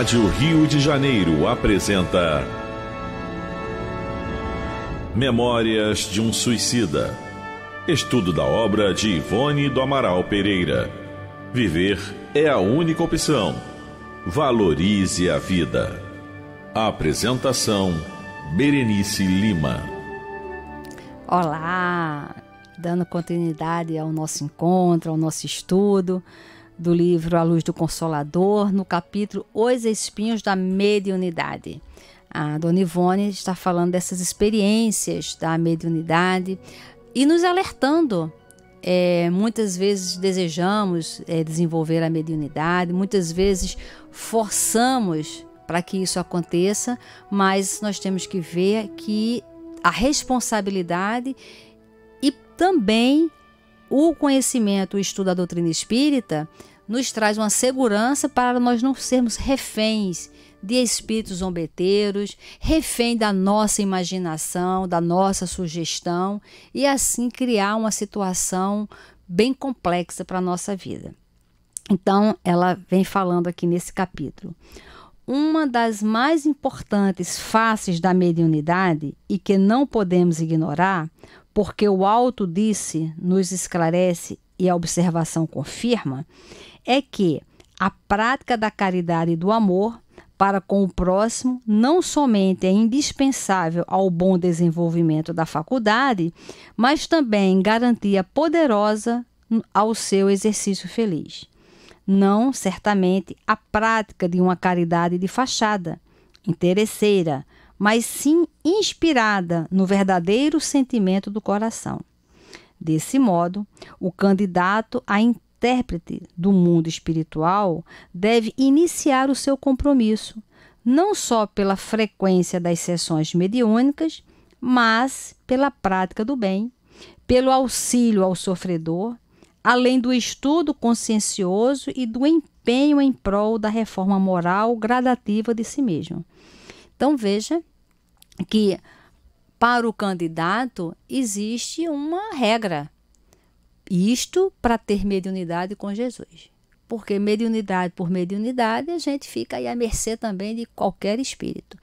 Rádio Rio de Janeiro apresenta Memórias de um Suicida. Estudo da obra de Ivone do Amaral Pereira. Viver é a única opção. Valorize a vida. Apresentação: Berenice Lima. Olá! Dando continuidade ao nosso encontro, ao nosso estudo do livro A Luz do Consolador, no capítulo Os Espinhos da Mediunidade. A Dona Ivone está falando dessas experiências da mediunidade e nos alertando. É, muitas vezes desejamos é, desenvolver a mediunidade, muitas vezes forçamos para que isso aconteça, mas nós temos que ver que a responsabilidade e também o conhecimento, o estudo da doutrina espírita, nos traz uma segurança para nós não sermos reféns de espíritos zombeteiros, refém da nossa imaginação, da nossa sugestão e assim criar uma situação bem complexa para a nossa vida. Então, ela vem falando aqui nesse capítulo uma das mais importantes faces da mediunidade e que não podemos ignorar, porque o alto disse, nos esclarece e a observação confirma, é que a prática da caridade e do amor para com o próximo não somente é indispensável ao bom desenvolvimento da faculdade, mas também garantia poderosa ao seu exercício feliz não certamente a prática de uma caridade de fachada, interesseira, mas sim inspirada no verdadeiro sentimento do coração. Desse modo, o candidato a intérprete do mundo espiritual deve iniciar o seu compromisso, não só pela frequência das sessões mediúnicas, mas pela prática do bem, pelo auxílio ao sofredor além do estudo consciencioso e do empenho em prol da reforma moral gradativa de si mesmo. Então veja que para o candidato existe uma regra. Isto para ter mediunidade com Jesus. Porque mediunidade por mediunidade a gente fica aí à mercê também de qualquer espírito.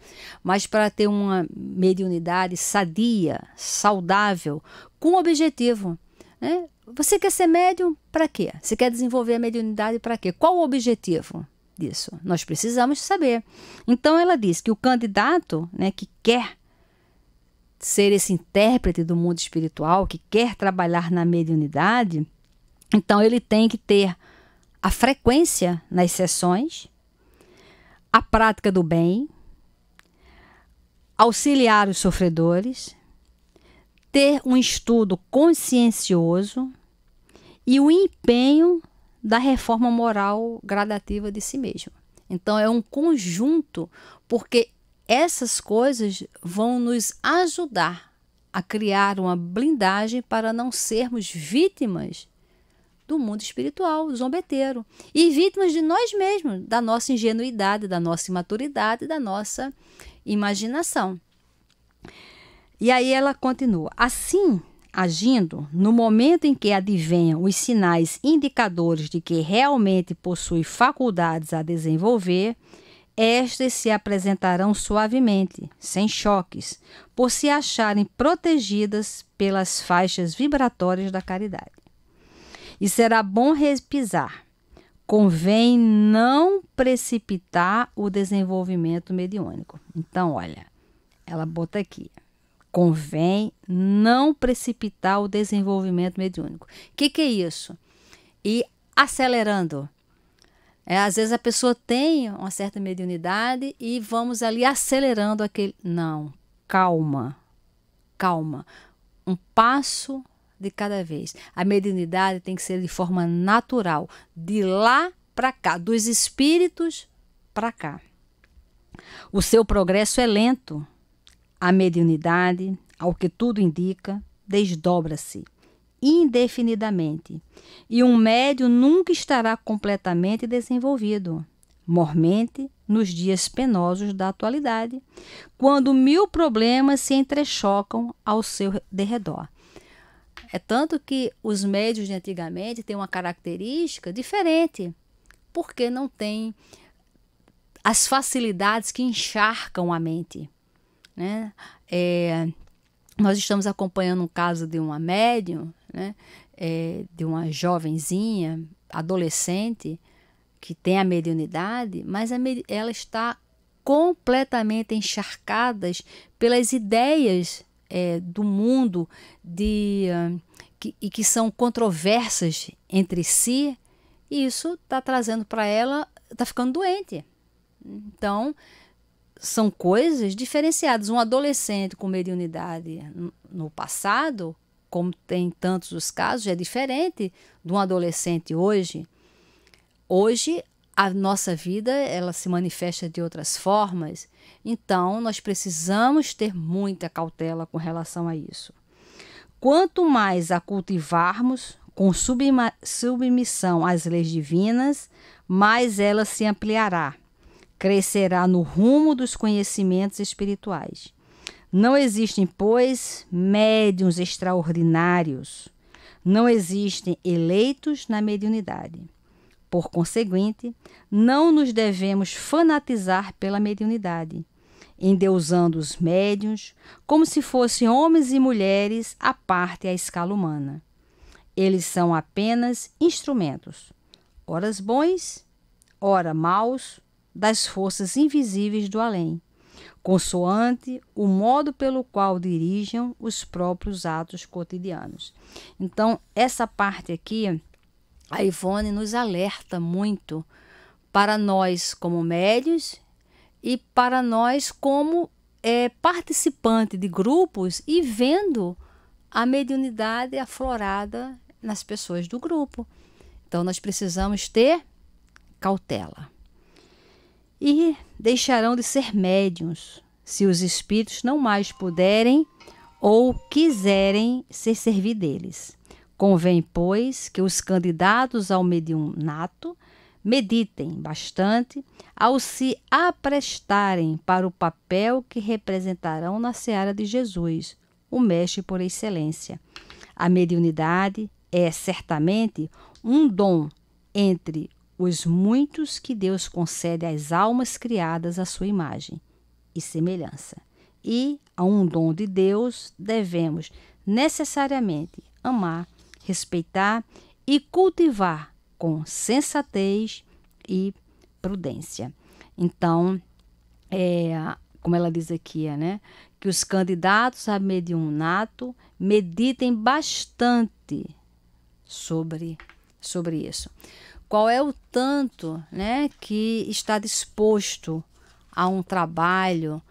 Mas para ter uma mediunidade sadia, saudável, com objetivo, né? Você quer ser médium para quê? Você quer desenvolver a mediunidade para quê? Qual o objetivo disso? Nós precisamos saber. Então ela diz que o candidato né, que quer ser esse intérprete do mundo espiritual, que quer trabalhar na mediunidade, então ele tem que ter a frequência nas sessões, a prática do bem, auxiliar os sofredores, ter um estudo consciencioso e o empenho da reforma moral gradativa de si mesmo. Então é um conjunto, porque essas coisas vão nos ajudar a criar uma blindagem para não sermos vítimas do mundo espiritual zombeteiro e vítimas de nós mesmos, da nossa ingenuidade, da nossa imaturidade, da nossa imaginação. E aí ela continua: assim, agindo, no momento em que advenham os sinais indicadores de que realmente possui faculdades a desenvolver, estas se apresentarão suavemente, sem choques, por se acharem protegidas pelas faixas vibratórias da caridade. E será bom repisar. Convém não precipitar o desenvolvimento mediúnico. Então, olha, ela bota aqui. Convém não precipitar o desenvolvimento mediúnico. O que, que é isso? E acelerando. É, às vezes a pessoa tem uma certa mediunidade e vamos ali acelerando aquele. Não, calma, calma. Um passo de cada vez. A mediunidade tem que ser de forma natural, de lá para cá, dos espíritos para cá. O seu progresso é lento, a mediunidade, ao que tudo indica, desdobra-se indefinidamente e um médium nunca estará completamente desenvolvido, mormente nos dias penosos da atualidade, quando mil problemas se entrechocam ao seu derredor. É tanto que os médios de antigamente têm uma característica diferente, porque não têm as facilidades que encharcam a mente. Né? É, nós estamos acompanhando um caso de uma médium, né? É, de uma jovenzinha, adolescente, que tem a mediunidade, mas a ela está completamente encharcadas pelas ideias é, do mundo de, uh, que, e que são controversas entre si, e isso está trazendo para ela, está ficando doente. Então, são coisas diferenciadas. Um adolescente com mediunidade no passado, como tem tantos os casos, é diferente de um adolescente hoje. Hoje a nossa vida ela se manifesta de outras formas, então nós precisamos ter muita cautela com relação a isso. Quanto mais a cultivarmos com submissão às leis divinas, mais ela se ampliará crescerá no rumo dos conhecimentos espirituais. Não existem, pois, médiums extraordinários. Não existem eleitos na mediunidade. Por conseguinte, não nos devemos fanatizar pela mediunidade, endeusando os médiuns como se fossem homens e mulheres à parte à escala humana. Eles são apenas instrumentos, horas bons, ora maus, das forças invisíveis do além, consoante o modo pelo qual dirijam os próprios atos cotidianos. Então, essa parte aqui, a Ivone nos alerta muito para nós como médios e para nós como é, participante de grupos e vendo a mediunidade aflorada nas pessoas do grupo. Então, nós precisamos ter cautela e deixarão de ser médiuns, se os espíritos não mais puderem ou quiserem ser servir deles. Convém, pois, que os candidatos ao mediunato meditem bastante ao se aprestarem para o papel que representarão na seara de Jesus, o mestre por excelência. A mediunidade é certamente um dom entre os muitos que Deus concede às almas criadas à sua imagem e semelhança. E a um dom de Deus devemos necessariamente amar, respeitar e cultivar com sensatez e prudência. Então, é, como ela diz aqui, é, né, que os candidatos a mediunato meditem bastante sobre, sobre isso qual é o tanto né, que está disposto a um trabalho,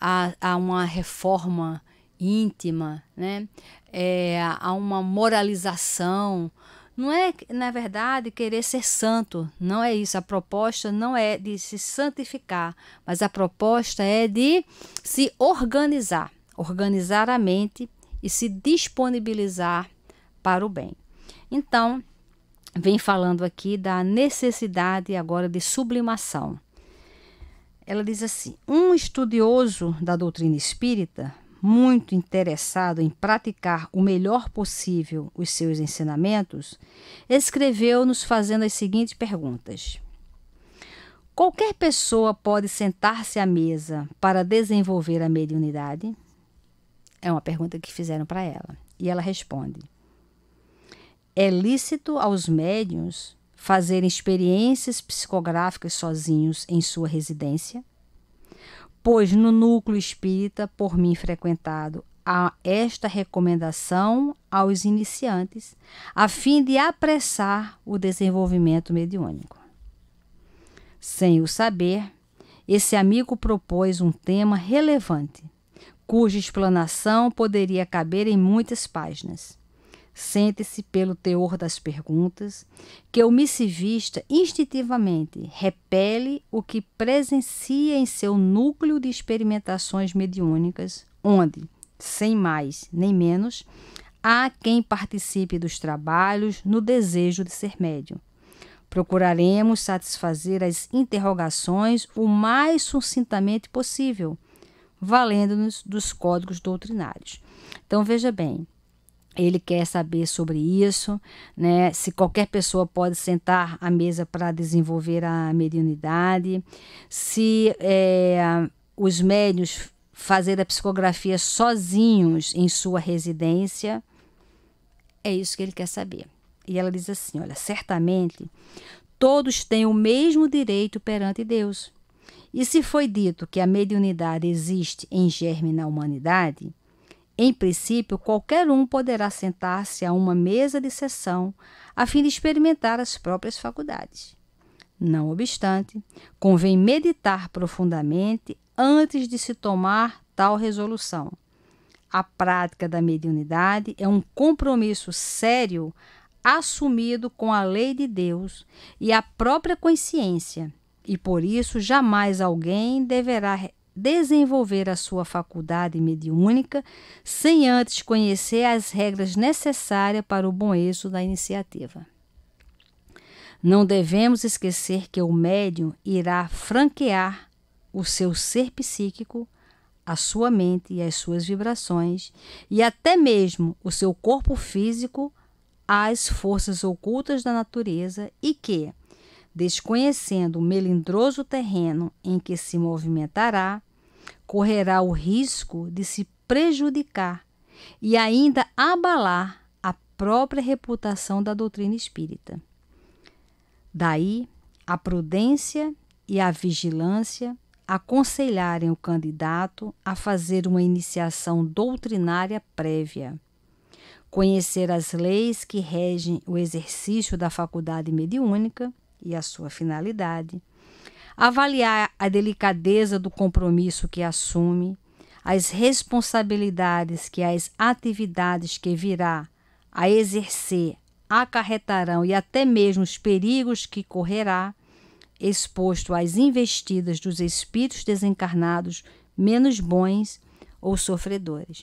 a, a uma reforma íntima, né, é, a uma moralização. Não é, na verdade, querer ser santo, não é isso. A proposta não é de se santificar, mas a proposta é de se organizar organizar a mente e se disponibilizar para o bem. Então, vem falando aqui da necessidade agora de sublimação. Ela diz assim: um estudioso da doutrina espírita, muito interessado em praticar o melhor possível os seus ensinamentos, escreveu-nos fazendo as seguintes perguntas. Qualquer pessoa pode sentar-se à mesa para desenvolver a mediunidade? É uma pergunta que fizeram para ela. E ela responde: é lícito aos médiuns fazerem experiências psicográficas sozinhos em sua residência? Pois no núcleo espírita, por mim frequentado, há esta recomendação aos iniciantes, a fim de apressar o desenvolvimento mediúnico. Sem o saber, esse amigo propôs um tema relevante, cuja explanação poderia caber em muitas páginas. Sente-se pelo teor das perguntas, que o missivista instintivamente repele o que presencia em seu núcleo de experimentações mediúnicas, onde, sem mais nem menos, há quem participe dos trabalhos no desejo de ser médium. Procuraremos satisfazer as interrogações o mais sucintamente possível, valendo-nos dos códigos doutrinários. Então, veja bem, ele quer saber sobre isso, né? Se qualquer pessoa pode sentar à mesa para desenvolver a mediunidade, se é, os médios fazer a psicografia sozinhos em sua residência, é isso que ele quer saber. E ela diz assim: olha, certamente todos têm o mesmo direito perante Deus. E se foi dito que a mediunidade existe em germe na humanidade, em princípio, qualquer um poderá sentar-se a uma mesa de sessão a fim de experimentar as próprias faculdades. Não obstante, convém meditar profundamente antes de se tomar tal resolução. A prática da mediunidade é um compromisso sério assumido com a lei de Deus e a própria consciência, e por isso jamais alguém deverá desenvolver a sua faculdade mediúnica sem antes conhecer as regras necessárias para o bom êxito da iniciativa. Não devemos esquecer que o médium irá franquear o seu ser psíquico, a sua mente e as suas vibrações, e até mesmo o seu corpo físico às forças ocultas da natureza e que, desconhecendo o melindroso terreno em que se movimentará, correrá o risco de se prejudicar e ainda abalar a própria reputação da doutrina espírita. Daí, a prudência e a vigilância aconselharem o candidato a fazer uma iniciação doutrinária prévia, conhecer as leis que regem o exercício da faculdade mediúnica e a sua finalidade, avaliar a delicadeza do compromisso que assume, as responsabilidades que as atividades que virá a exercer acarretarão e até mesmo os perigos que correrá, exposto às investidas dos espíritos desencarnados menos bons ou sofredores.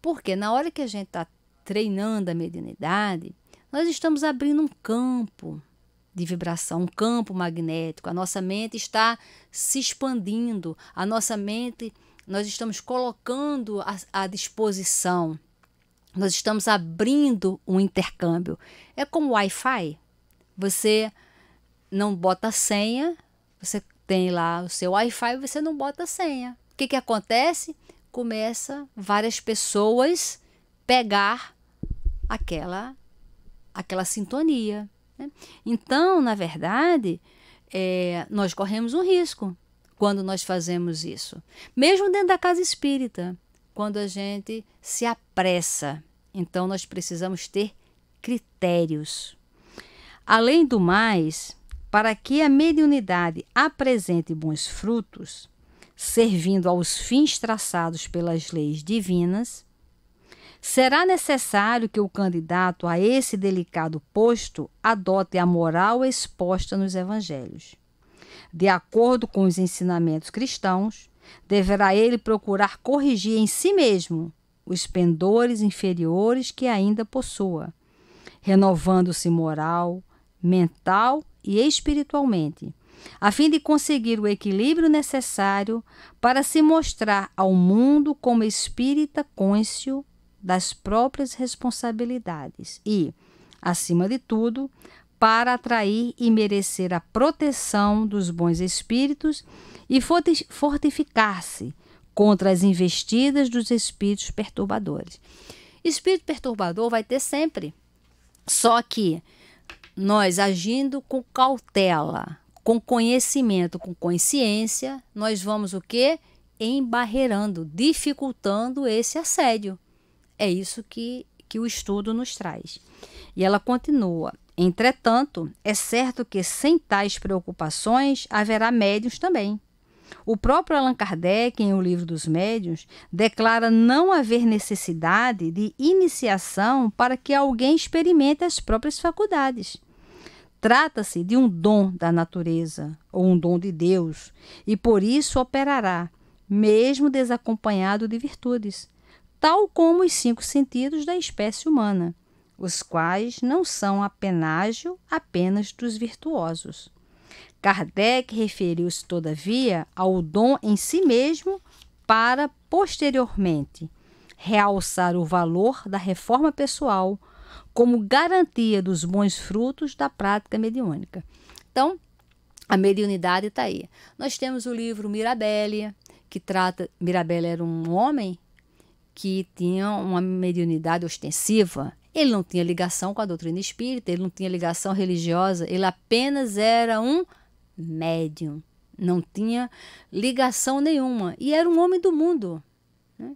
Porque na hora que a gente está treinando a mediunidade, nós estamos abrindo um campo de vibração, um campo magnético. A nossa mente está se expandindo, a nossa mente nós estamos colocando à disposição, nós estamos abrindo um intercâmbio. É como Wi-Fi. Você não bota senha, você tem lá o seu Wi-Fi, você não bota senha. O que, que acontece? Começa várias pessoas pegar aquela aquela sintonia. Né? Então, na verdade, é, nós corremos um risco quando nós fazemos isso. Mesmo dentro da casa espírita, quando a gente se apressa. Então, nós precisamos ter critérios. Além do mais, para que a mediunidade apresente bons frutos, servindo aos fins traçados pelas leis divinas, será necessário que o candidato a esse delicado posto adote a moral exposta nos evangelhos. De acordo com os ensinamentos cristãos, deverá ele procurar corrigir em si mesmo os pendores inferiores que ainda possua, renovando-se moral, mental e espiritualmente, a fim de conseguir o equilíbrio necessário para se mostrar ao mundo como espírita côncio das próprias responsabilidades e, acima de tudo, para atrair e merecer a proteção dos bons espíritos e fortificar-se contra as investidas dos espíritos perturbadores. Espírito perturbador vai ter sempre, só que nós agindo com cautela, com conhecimento, com consciência, nós vamos o que, Embarreirando, dificultando esse assédio. É isso que, que o estudo nos traz. E ela continua. Entretanto, é certo que sem tais preocupações haverá médios também. O próprio Allan Kardec, em O Livro dos Médiuns, declara não haver necessidade de iniciação para que alguém experimente as próprias faculdades. Trata-se de um dom da natureza ou um dom de Deus, e por isso operará, mesmo desacompanhado de virtudes, tal como os cinco sentidos da espécie humana, os quais não são apenágio apenas dos virtuosos. Kardec referiu-se, todavia, ao dom em si mesmo para, posteriormente, realçar o valor da reforma pessoal como garantia dos bons frutos da prática mediúnica. Então, a mediunidade está aí. Nós temos o livro Mirabelli, que trata. Mirabelle era um homem que tinha uma mediunidade ostensiva, ele não tinha ligação com a doutrina espírita, ele não tinha ligação religiosa, ele apenas era um médium, não tinha ligação nenhuma e era um homem do mundo. Né?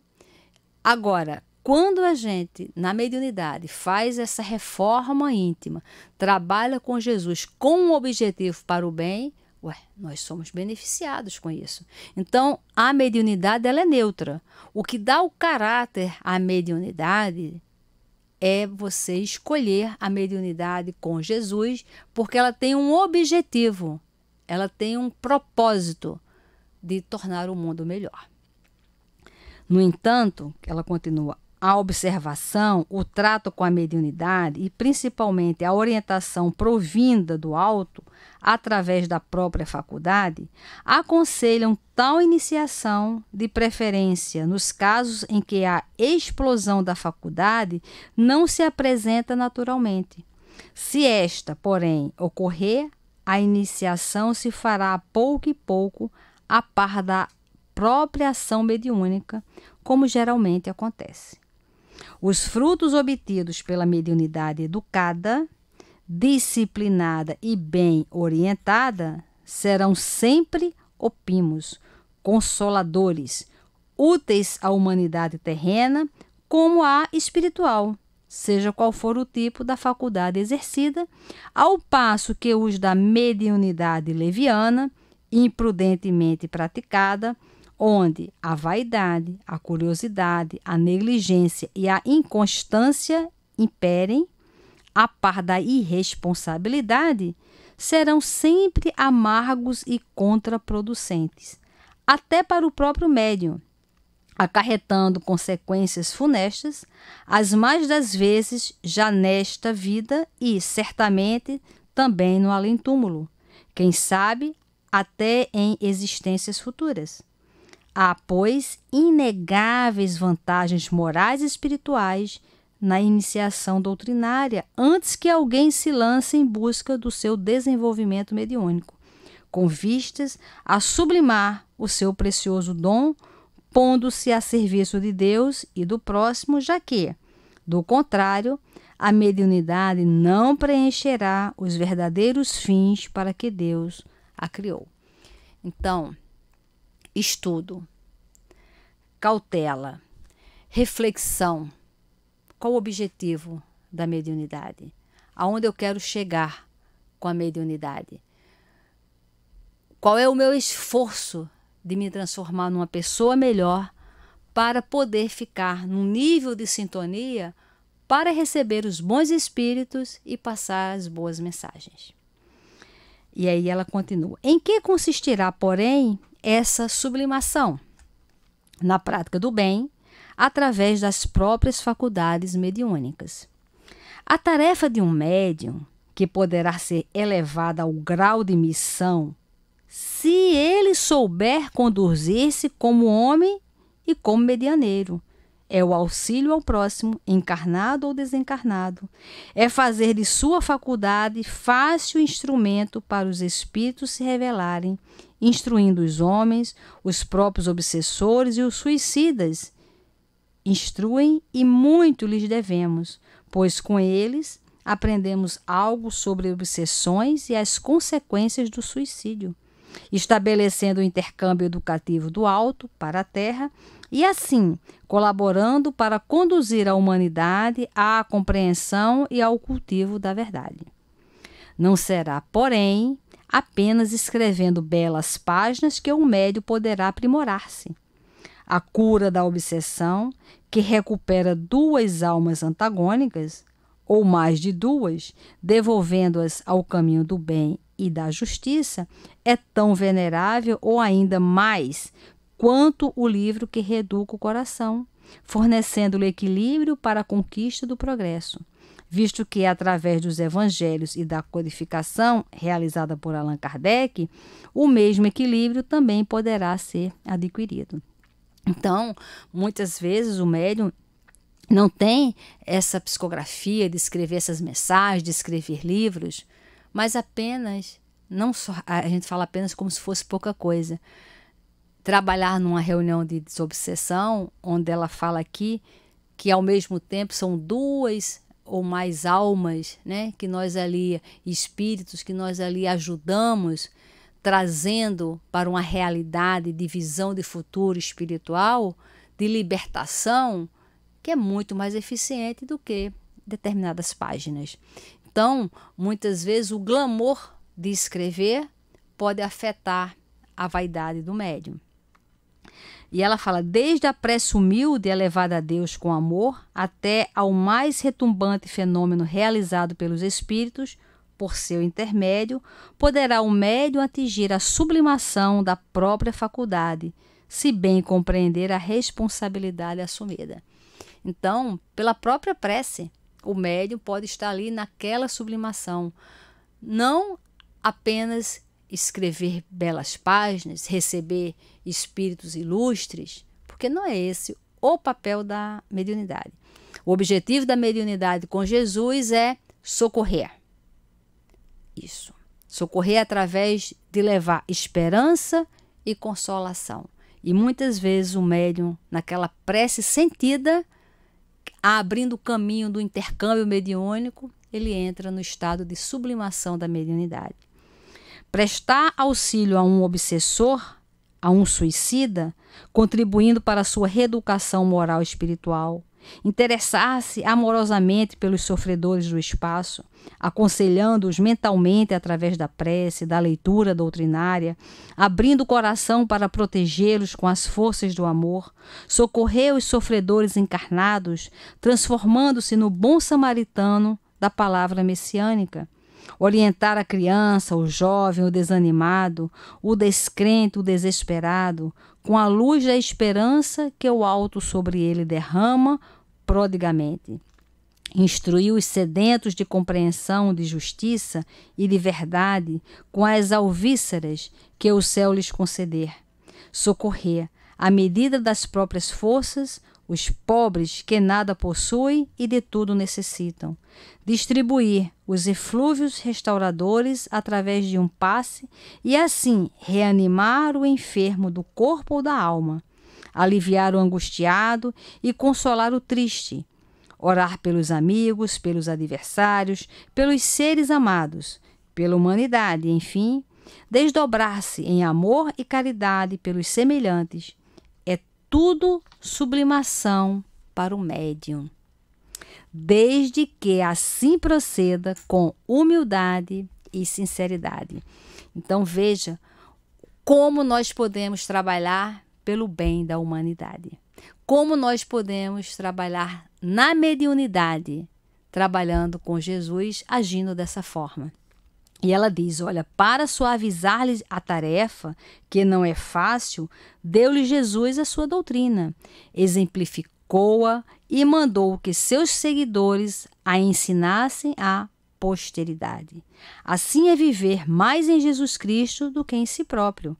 Agora, quando a gente, na mediunidade, faz essa reforma íntima, trabalha com Jesus com um objetivo para o bem, Ué, nós somos beneficiados com isso. Então, a mediunidade ela é neutra. O que dá o caráter à mediunidade é você escolher a mediunidade com Jesus, porque ela tem um objetivo, ela tem um propósito de tornar o mundo melhor. No entanto, ela continua, a observação, o trato com a mediunidade e principalmente a orientação provinda do alto através da própria faculdade, aconselham tal iniciação, de preferência nos casos em que a explosão da faculdade não se apresenta naturalmente. Se esta, porém, ocorrer, a iniciação se fará pouco e pouco a par da própria ação mediúnica, como geralmente acontece. Os frutos obtidos pela mediunidade educada disciplinada e bem orientada, serão sempre opimos, consoladores, úteis à humanidade terrena como à espiritual, seja qual for o tipo da faculdade exercida, ao passo que os da mediunidade leviana, imprudentemente praticada, onde a vaidade, a curiosidade, a negligência e a inconstância imperem, a par da irresponsabilidade, serão sempre amargos e contraproducentes, até para o próprio médium, acarretando consequências funestas, as mais das vezes já nesta vida e certamente também no além-túmulo, quem sabe até em existências futuras. Há, pois, inegáveis vantagens morais e espirituais na iniciação doutrinária antes que alguém se lance em busca do seu desenvolvimento mediúnico, com vistas a sublimar o seu precioso dom, pondo-se a serviço de Deus e do próximo, já que, do contrário, a mediunidade não preencherá os verdadeiros fins para que Deus a criou. Então, estudo, cautela, reflexão, qual o objetivo da mediunidade? Aonde eu quero chegar com a mediunidade? Qual é o meu esforço de me transformar numa pessoa melhor para poder ficar num nível de sintonia para receber os bons espíritos e passar as boas mensagens? E aí ela continua: Em que consistirá, porém, essa sublimação? Na prática do bem, através das próprias faculdades mediúnicas. A tarefa de um médium, que poderá ser elevada ao grau de missão, se ele souber conduzir-se como homem e como medianeiro, é o auxílio ao próximo, encarnado ou desencarnado. É fazer de sua faculdade fácil instrumento para os espíritos se revelarem, instruindo os homens, os próprios obsessores e os suicidas, instruem e muito lhes devemos, pois com eles aprendemos algo sobre obsessões e as consequências do suicídio, estabelecendo o intercâmbio educativo do alto para a terra e assim colaborando para conduzir a humanidade à compreensão e ao cultivo da verdade. Não será, porém, apenas escrevendo belas páginas que o médio poderá aprimorar-se a cura da obsessão, que recupera duas almas antagônicas, ou mais de duas, devolvendo-as ao caminho do bem e da justiça, é tão venerável ou ainda mais quanto o livro que reduz o coração, fornecendo-lhe equilíbrio para a conquista do progresso. Visto que é através dos evangelhos e da codificação realizada por Allan Kardec, o mesmo equilíbrio também poderá ser adquirido. Então, muitas vezes o médium não tem essa psicografia de escrever essas mensagens, de escrever livros, mas apenas, não só, a gente fala apenas como se fosse pouca coisa. Trabalhar numa reunião de desobsessão, onde ela fala aqui que ao mesmo tempo são duas ou mais almas, né, que nós ali, espíritos que nós ali ajudamos trazendo para uma realidade de visão de futuro espiritual, de libertação, que é muito mais eficiente do que determinadas páginas. Então, muitas vezes o glamour de escrever pode afetar a vaidade do médium. E ela fala: desde a prece humilde elevada a Deus com amor, até ao mais retumbante fenômeno realizado pelos espíritos, por seu intermédio, poderá o médium atingir a sublimação da própria faculdade, se bem compreender a responsabilidade assumida. Então, pela própria prece, o médium pode estar ali naquela sublimação, não apenas escrever belas páginas, receber espíritos ilustres, porque não é esse o papel da mediunidade. O objetivo da mediunidade com Jesus é socorrer, isso. Socorrer através de levar esperança e consolação. E muitas vezes o médium, naquela prece sentida, abrindo o caminho do intercâmbio mediúnico, ele entra no estado de sublimação da mediunidade. Prestar auxílio a um obsessor, a um suicida, contribuindo para a sua reeducação moral e espiritual, interessar-se amorosamente pelos sofredores do espaço, aconselhando-os mentalmente através da prece, da leitura doutrinária, abrindo o coração para protegê-los com as forças do amor, socorrer os sofredores encarnados, transformando-se no bom samaritano da palavra messiânica orientar a criança, o jovem, o desanimado, o descrente, o desesperado, com a luz da esperança que o alto sobre ele derrama prodigamente. Instruiu os sedentos de compreensão, de justiça e de verdade com as alvíceras que o céu lhes conceder. Socorrer, à medida das próprias forças, os pobres que nada possuem e de tudo necessitam. Distribuir os eflúvios restauradores através de um passe e assim reanimar o enfermo do corpo ou da alma aliviar o angustiado e consolar o triste, orar pelos amigos, pelos adversários, pelos seres amados, pela humanidade, enfim, desdobrar-se em amor e caridade pelos semelhantes. É tudo sublimação para o médium. Desde que assim proceda com humildade e sinceridade. Então veja como nós podemos trabalhar pelo bem da humanidade. Como nós podemos trabalhar na mediunidade, trabalhando com Jesus, agindo dessa forma? E ela diz: Olha, para suavizar-lhes a tarefa, que não é fácil, deu-lhe Jesus a sua doutrina, exemplificou-a e mandou que seus seguidores a ensinassem a posteridade. Assim é viver mais em Jesus Cristo do que em si próprio.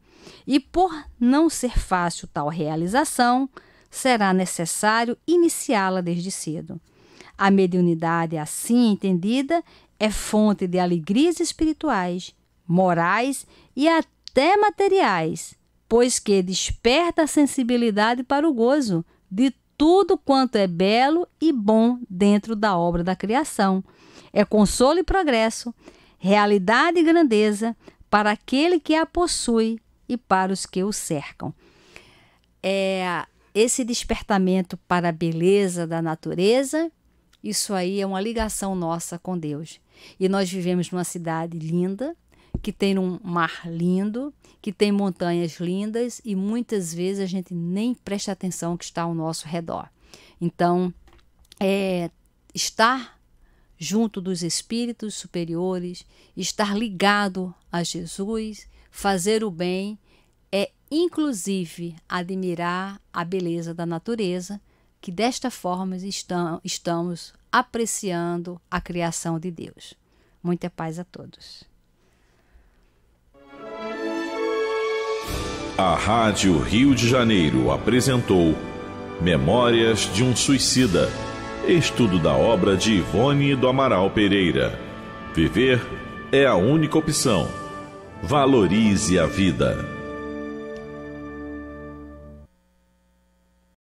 E por não ser fácil tal realização, será necessário iniciá-la desde cedo. A mediunidade, assim entendida, é fonte de alegrias espirituais, morais e até materiais, pois que desperta a sensibilidade para o gozo de tudo quanto é belo e bom dentro da obra da criação é consolo e progresso, realidade e grandeza para aquele que a possui e para os que o cercam. É esse despertamento para a beleza da natureza, isso aí é uma ligação nossa com Deus. E nós vivemos numa cidade linda, que tem um mar lindo, que tem montanhas lindas e muitas vezes a gente nem presta atenção que está ao nosso redor. Então, é, estar junto dos espíritos superiores, estar ligado a Jesus, fazer o bem, é inclusive admirar a beleza da natureza, que desta forma estamos apreciando a criação de Deus. Muita paz a todos. A Rádio Rio de Janeiro apresentou Memórias de um Suicida Estudo da obra de Ivone do Amaral Pereira. Viver é a única opção. Valorize a vida.